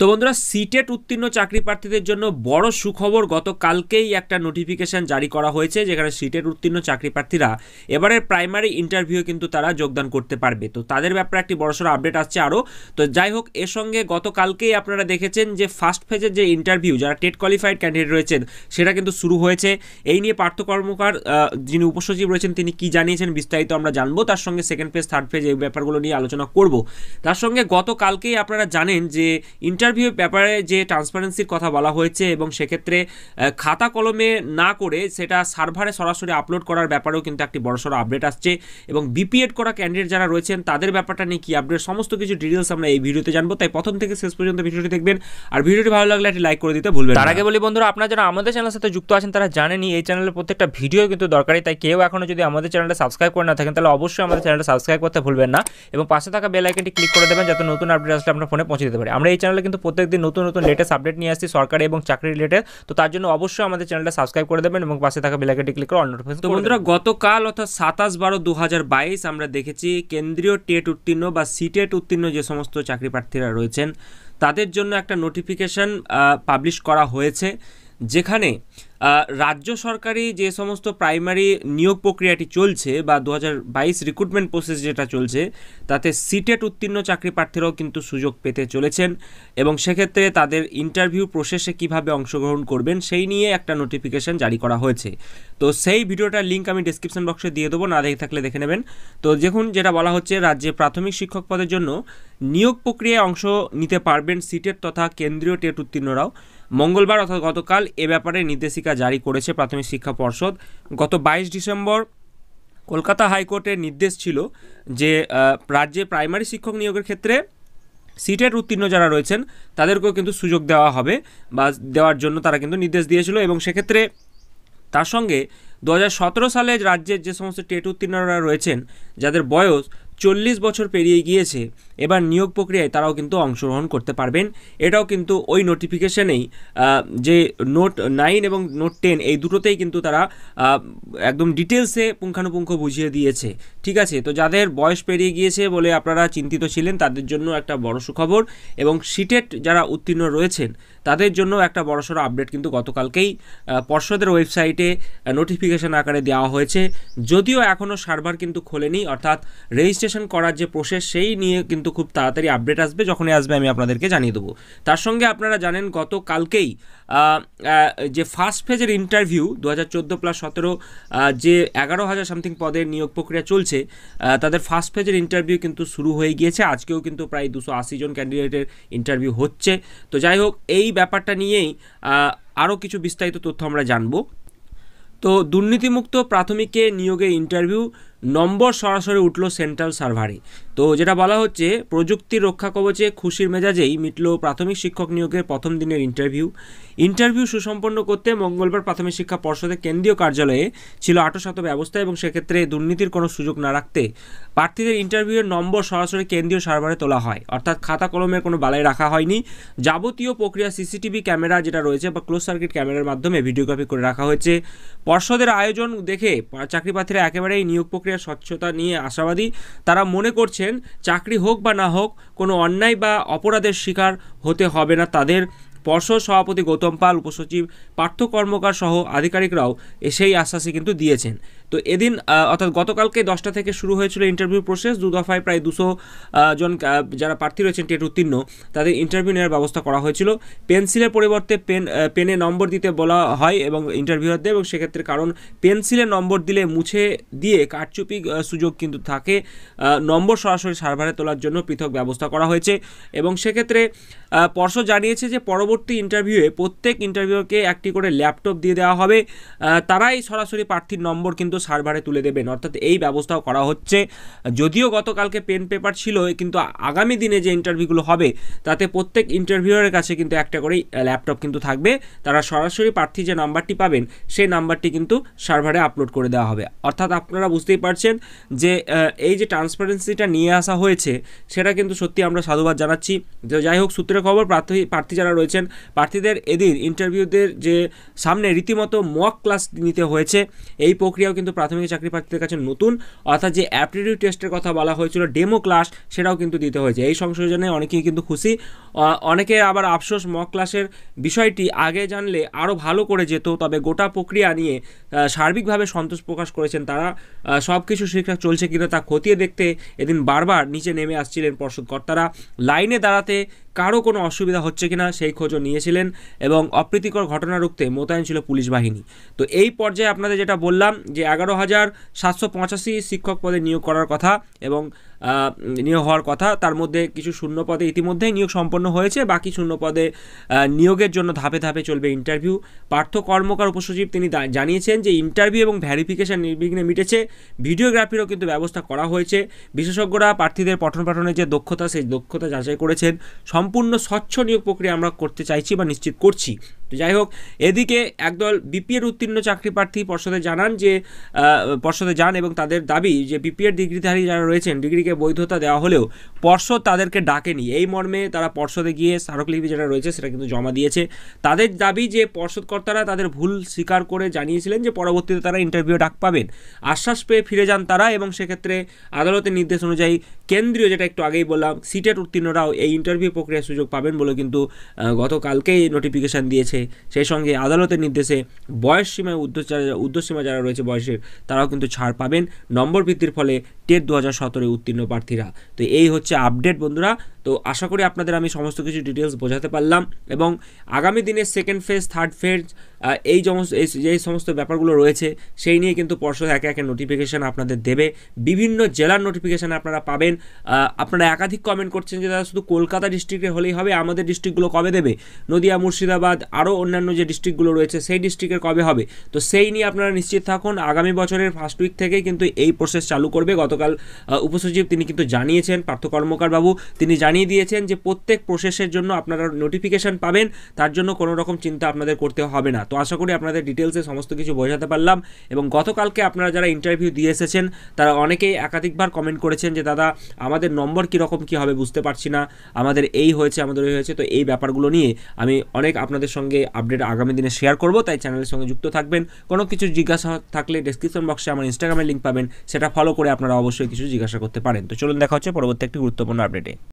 তো বন্ধুরা CTET e উত্তীর্ণ চাকরি প্রার্থীদের জন্য বড় সুখবর গত কালকেই একটা নোটিফিকেশান জারি করা হয়েছে যেখানে সিটেট e উত্তীর্ণ চাকরি প্রার্থীরা এবারের প্রাইমারি ইন্টারভিউ কিন্তু তারা যোগদান করতে পারবে তো তাদের ব্যাপারে একটি বড়সড় আপডেট আসছে আরও তো যাই হোক এর সঙ্গে গত কালকেই আপনারা দেখেছেন যে ফার্স্ট ফেজের যে ইন্টারভিউ যারা টেট কোয়ালিফাইড ক্যান্ডিডেট রয়েছেন সেটা কিন্তু শুরু হয়েছে এই নিয়ে পার্থ কর্মকার যিনি উপসচিব রয়েছেন তিনি কি জানিয়েছেন বিস্তারিত আমরা জানবো তার সঙ্গে সেকেন্ড ফেজ থার্ড ফেজ এই ব্যাপারগুলো নিয়ে আলোচনা করব তার সঙ্গে গত কালকেই আপনারা জানেন যে ইন্টার ইন্টারভিউ ব্যাপারে যে ট্রান্সপারেন্সির কথা বলা হয়েছে এবং সেক্ষেত্রে খাতা কলমে না করে সেটা সার্ভারে সরাসরি আপলোড করার ব্যাপারেও কিন্তু একটি বড়সড় আপডেট আসছে এবং বিপিএড করা ক্যান্ডিডেট যারা রয়েছেন তাদের ব্যাপারটা নিয়ে কি আপডেট সমস্ত কিছু ডিটেলস আমরা এই ভিডিওতে জানবো তাই প্রথম থেকে শেষ পর্যন্ত ভিডিওটি দেখবেন আর ভিডিওটি ভালো লাগলে একটি লাইক করে দিতে ভুলবেন তার আগে বলি বন্ধুরা আপনারা যারা আমাদের চ্যানেলের সাথে যুক্ত আছেন তারা জানেনি এই চ্যানেলের প্রত্যেকটা ভিডিও কিন্তু দরকারি তাই কেউ এখনও যদি আমাদের চ্যানেলটা সাবস্ক্রাইব করে না থাকেন তাহলে অবশ্যই আমাদের চ্যানেলটা সাবস্ক্রাইব করতে ভুলবেন না এবং পাশে থাকা বেল আইকনটি ক্লিক করে দেবেন যাতে নতুন আপডেট আসলে আপনার ফোনে পৌঁছে দিতে পারে আমরা এই চ্যানেলে কিন্তু কিন্তু প্রত্যেকদিন নতুন নতুন লেটেস্ট আপডেট নিয়ে আসছি সরকারি এবং চাকরি রিলেটেড তো তার জন্য অবশ্যই আমাদের চ্যানেলটা সাবস্ক্রাইব করে দেবেন এবং পাশে থাকা বেলাকেটি ক্লিক করে অল নোটিফিকেশন তো বন্ধুরা গতকাল অর্থাৎ সাতাশ বারো দু হাজার বাইশ আমরা দেখেছি কেন্দ্রীয় টেট উত্তীর্ণ বা সিটেট উত্তীর্ণ যে সমস্ত চাকরি প্রার্থীরা রয়েছেন তাদের জন্য একটা নোটিফিকেশান পাবলিশ করা হয়েছে যেখানে রাজ্য সরকারি যে সমস্ত প্রাইমারি নিয়োগ প্রক্রিয়াটি চলছে বা দু রিক্রুটমেন্ট প্রসেস যেটা চলছে তাতে সিটেট e উত্তীর্ণ চাকরি প্রার্থীরাও কিন্তু সুযোগ পেতে চলেছেন এবং সেক্ষেত্রে তাদের ইন্টারভিউ প্রসেসে কিভাবে অংশগ্রহণ করবেন সেই নিয়ে একটা নোটিফিকেশান জারি করা হয়েছে তো সেই ভিডিওটার লিঙ্ক আমি ডিসক্রিপশন বক্সে দিয়ে দেবো না দেখে থাকলে দেখে নেবেন তো দেখুন যেটা বলা হচ্ছে রাজ্যে প্রাথমিক শিক্ষক পদের জন্য নিয়োগ প্রক্রিয়ায় অংশ নিতে পারবেন সিটেট e তথা কেন্দ্রীয় টেট e উত্তীর্ণরাও মঙ্গলবার অর্থাৎ গতকাল এ ব্যাপারে নির্দেশিকা জারি করেছে প্রাথমিক শিক্ষা পর্ষদ গত বাইশ ডিসেম্বর কলকাতা হাইকোর্টের নির্দেশ ছিল যে রাজ্যে প্রাইমারি শিক্ষক নিয়োগের ক্ষেত্রে সিটের উত্তীর্ণ যারা রয়েছেন তাদেরকেও কিন্তু সুযোগ দেওয়া হবে বা দেওয়ার জন্য তারা কিন্তু নির্দেশ দিয়েছিল এবং সেক্ষেত্রে তার সঙ্গে দু সালে রাজ্যের যে সমস্ত টেট উত্তীর্ণরা রয়েছেন যাদের বয়স চল্লিশ বছর পেরিয়ে গিয়েছে এবার নিয়োগ প্রক্রিয়ায় তারাও কিন্তু অংশগ্রহণ করতে পারবেন এটাও কিন্তু ওই নোটিফিকেশানেই যে নোট নাইন এবং নোট টেন এই দুটোতেই কিন্তু তারা একদম ডিটেলসে পুঙ্খানুপুঙ্খ বুঝিয়ে দিয়েছে ঠিক আছে তো যাদের বয়স পেরিয়ে গিয়েছে বলে আপনারা চিন্তিত ছিলেন তাদের জন্য একটা বড় সুখবর এবং সিটেট যারা উত্তীর্ণ রয়েছেন তাদের জন্য একটা বড়সড় আপডেট কিন্তু গতকালকেই পর্ষদের ওয়েবসাইটে নোটিফিকেশান আকারে দেওয়া হয়েছে যদিও এখনও সার্ভার কিন্তু খোলেনি অর্থাৎ রেজিস্ট্রেশন করার যে প্রসেস সেই নিয়ে কিন্তু খুব তাড়াতাড়ি আপডেট আসবে যখনই আসবে আমি আপনাদেরকে জানিয়ে দেবো তার সঙ্গে আপনারা জানেন গতকালকেই যে ফার্স্ট ফেজের ইন্টারভিউ দু হাজার চোদ্দো প্লাস সতেরো যে এগারো হাজার সামথিং পদের নিয়োগ প্রক্রিয়া চলছে তাদের ফার্স্ট ফেজের ইন্টারভিউ কিন্তু শুরু হয়ে গিয়েছে আজকেও কিন্তু প্রায় দুশো আশি জন ক্যান্ডিডেটের ইন্টারভিউ হচ্ছে তো যাই হোক এই ব্যাপারটা নিয়েই আরও কিছু বিস্তারিত তথ্য আমরা জানব তো দুর্নীতিমুক্ত প্রাথমিকে নিয়োগে ইন্টারভিউ নম্বর সরাসরি উঠল সেন্ট্রাল সার্ভারে তো যেটা বলা হচ্ছে প্রযুক্তির রক্ষা কবচে খুশির মেজাজেই মিটল প্রাথমিক শিক্ষক নিয়োগের প্রথম দিনের ইন্টারভিউ ইন্টারভিউ সুসম্পন্ন করতে মঙ্গলবার প্রাথমিক শিক্ষা পর্ষদের কেন্দ্রীয় কার্যালয়ে ছিল আটোশত ব্যবস্থা এবং সেক্ষেত্রে দুর্নীতির কোনো সুযোগ না রাখতে প্রার্থীদের ইন্টারভিউয়ের নম্বর সরাসরি কেন্দ্রীয় সার্ভারে তোলা হয় অর্থাৎ খাতা কলমের কোনো বালাই রাখা হয়নি যাবতীয় প্রক্রিয়া সিসিটিভি ক্যামেরা যেটা রয়েছে বা ক্লোজ সার্কিট ক্যামেরার মাধ্যমে ভিডিওগ্রাফি করে রাখা হয়েছে পর্ষদের আয়োজন দেখে চাকরি প্রার্থীরা একেবারেই নিয়োগ প্রক্রিয়ার স্বচ্ছতা নিয়ে আশাবাদী তারা মনে করছে বলেছেন চাকরি হোক বা না হোক কোনো অন্যায় বা অপরাধের শিকার হতে হবে না তাদের পর্ষদ সভাপতি গৌতম পাল উপসচিব পার্থ কর্মকার সহ আধিকারিকরাও সেই আশ্বাসই কিন্তু দিয়েছেন তো এদিন অর্থাৎ গতকালকে দশটা থেকে শুরু হয়েছিল ইন্টারভিউ প্রসেস দু দফায় প্রায় দুশো জন যারা প্রার্থী রয়েছেন টেট উত্তীর্ণ তাদের ইন্টারভিউ নেওয়ার ব্যবস্থা করা হয়েছিল পেন্সিলের পরিবর্তে পেন পেনে নম্বর দিতে বলা হয় এবং ইন্টারভিউতে এবং সেক্ষেত্রে কারণ পেন্সিলে নম্বর দিলে মুছে দিয়ে কারচুপি সুযোগ কিন্তু থাকে নম্বর সরাসরি সার্ভারে তোলার জন্য পৃথক ব্যবস্থা করা হয়েছে এবং সেক্ষেত্রে পর্ষদ জানিয়েছে যে পরবর্তী ইন্টারভিউয়ে প্রত্যেক ইন্টারভিউকে একটি করে ল্যাপটপ দিয়ে দেওয়া হবে তারাই সরাসরি প্রার্থীর নম্বর কিন্তু কিন্তু সার্ভারে তুলে দেবেন অর্থাৎ এই ব্যবস্থাও করা হচ্ছে যদিও গতকালকে পেন পেপার ছিল কিন্তু আগামী দিনে যে ইন্টারভিউগুলো হবে তাতে প্রত্যেক ইন্টারভিউয়ারের কাছে কিন্তু একটা করেই ল্যাপটপ কিন্তু থাকবে তারা সরাসরি প্রার্থী যে নাম্বারটি পাবেন সেই নাম্বারটি কিন্তু সার্ভারে আপলোড করে দেওয়া হবে অর্থাৎ আপনারা বুঝতেই পারছেন যে এই যে ট্রান্সপারেন্সিটা নিয়ে আসা হয়েছে সেটা কিন্তু সত্যি আমরা সাধুবাদ জানাচ্ছি যে যাই হোক সূত্রে খবর প্রার্থী প্রার্থী যারা রয়েছেন প্রার্থীদের এদিন ইন্টারভিউদের যে সামনে রীতিমতো মক ক্লাস নিতে হয়েছে এই প্রক্রিয়াও কিন্তু কিন্তু প্রাথমিক চাকরি প্রার্থীদের কাছে নতুন অর্থাৎ যে অ্যাপটিটিউড টেস্টের কথা বলা হয়েছিল ডেমো ক্লাস সেটাও কিন্তু দিতে হয়েছে এই সংশোধনে অনেকেই কিন্তু খুশি অনেকে আবার আফসোস মক ক্লাসের বিষয়টি আগে জানলে আরও ভালো করে যেত তবে গোটা প্রক্রিয়া নিয়ে সার্বিকভাবে সন্তোষ প্রকাশ করেছেন তারা সব কিছু শিক্ষা চলছে কিনা তা খতিয়ে দেখতে এদিন বারবার নিচে নেমে আসছিলেন পর্ষদ কর্তারা লাইনে দাঁড়াতে কারো কোনো অসুবিধা হচ্ছে কিনা সেই খোঁজও নিয়েছিলেন এবং অপ্রীতিকর ঘটনা রুখতে মোতায়েন ছিল পুলিশ বাহিনী তো এই পর্যায়ে আপনাদের যেটা বললাম যে এগারো হাজার সাতশো পঁচাশি শিক্ষক পদে নিয়োগ করার কথা এবং নিয়োগ হওয়ার কথা তার মধ্যে কিছু শূন্য পদে ইতিমধ্যেই নিয়োগ সম্পন্ন হয়েছে বাকি শূন্য পদে নিয়োগের জন্য ধাপে ধাপে চলবে ইন্টারভিউ পার্থ কর্মকার উপসচিব তিনি জানিয়েছেন যে ইন্টারভিউ এবং ভ্যারিফিকেশান নির্বিঘ্নে মিটেছে ভিডিওগ্রাফিরও কিন্তু ব্যবস্থা করা হয়েছে বিশেষজ্ঞরা প্রার্থীদের পঠন পাঠনের যে দক্ষতা সেই দক্ষতা যাচাই করেছেন সম্পূর্ণ স্বচ্ছ নিয়োগ প্রক্রিয়া আমরা করতে চাইছি বা নিশ্চিত করছি তো যাই হোক এদিকে একদল বিপিএর উত্তীর্ণ চাকরি প্রার্থী পর্ষদে জানান যে পর্ষদে যান এবং তাদের দাবি যে বিপিএর ডিগ্রিধারী যারা রয়েছেন ডিগ্রিকে বৈধতা দেওয়া হলেও পর্ষদ তাদেরকে ডাকেনি এই মর্মে তারা পর্ষদে গিয়ে স্মারকলিপি যেটা রয়েছে সেটা কিন্তু জমা দিয়েছে তাদের দাবি যে পর্ষদকর্তারা তাদের ভুল স্বীকার করে জানিয়েছিলেন যে পরবর্তীতে তারা ইন্টারভিউ ডাক পাবেন আশ্বাস পেয়ে ফিরে যান তারা এবং সেক্ষেত্রে আদালতের নির্দেশ অনুযায়ী কেন্দ্রীয় যেটা একটু আগেই বললাম সিটেট উত্তীর্ণরাও এই ইন্টারভিউ প্রক্রিয়ার সুযোগ পাবেন বলে কিন্তু গতকালকেই নোটিফিকেশান দিয়েছে রয়েছে সেই সঙ্গে আদালতের নির্দেশে বয়স সীমায় ঊর্ধ্বসীমা যারা রয়েছে বয়সের তারাও কিন্তু ছাড় পাবেন নম্বর বৃদ্ধির ফলে টেট দু হাজার সতেরো উত্তীর্ণ প্রার্থীরা তো এই হচ্ছে আপডেট বন্ধুরা তো আশা করি আপনাদের আমি সমস্ত কিছু ডিটেলস বোঝাতে পারলাম এবং আগামী দিনে সেকেন্ড ফেজ থার্ড ফেজ এই সমস্ত এই সমস্ত ব্যাপারগুলো রয়েছে সেই নিয়ে কিন্তু পর্ষদ একে একে নোটিফিকেশান আপনাদের দেবে বিভিন্ন জেলার নোটিফিকেশান আপনারা পাবেন আপনারা একাধিক কমেন্ট করছেন যে দাদা শুধু কলকাতা ডিস্ট্রিক্টে হলেই হবে আমাদের ডিস্ট্রিক্টগুলো কবে দেবে নদিয়া মুর্শিদাবাদ আরও অন্যান্য যে ডিস্ট্রিক্টগুলো রয়েছে সেই ডিস্ট্রিক্টের কবে হবে তো সেই নিয়ে আপনারা নিশ্চিত থাকুন আগামী বছরের ফার্স্ট উইক থেকে কিন্তু এই প্রসেস চালু করবে গত গতকাল উপসচিব তিনি কিন্তু জানিয়েছেন পার্থ কর্মকার বাবু তিনি জানিয়ে দিয়েছেন যে প্রত্যেক প্রসেসের জন্য আপনারা নোটিফিকেশান পাবেন তার জন্য কোনো রকম চিন্তা আপনাদের করতে হবে না তো আশা করি আপনাদের ডিটেলসে সমস্ত কিছু বোঝাতে পারলাম এবং গতকালকে আপনারা যারা ইন্টারভিউ দিয়ে এসেছেন তারা অনেকেই একাধিকবার কমেন্ট করেছেন যে দাদা আমাদের নম্বর কীরকম কী হবে বুঝতে পারছি না আমাদের এই হয়েছে আমাদের এই হয়েছে তো এই ব্যাপারগুলো নিয়ে আমি অনেক আপনাদের সঙ্গে আপডেট আগামী দিনে শেয়ার করব তাই চ্যানেলের সঙ্গে যুক্ত থাকবেন কোনো কিছু জিজ্ঞাসা থাকলে ডিসক্রিপশন বক্সে আমার ইনস্টাগ্রামের লিঙ্ক পাবেন সেটা ফলো করে আপনারা অবশ্যই কিছু জিজ্ঞাসা করতে পারেন তো চলুন দেখা হচ্ছে পরবর্তী একটি গুরুত্বপূর্ণ আপডেটে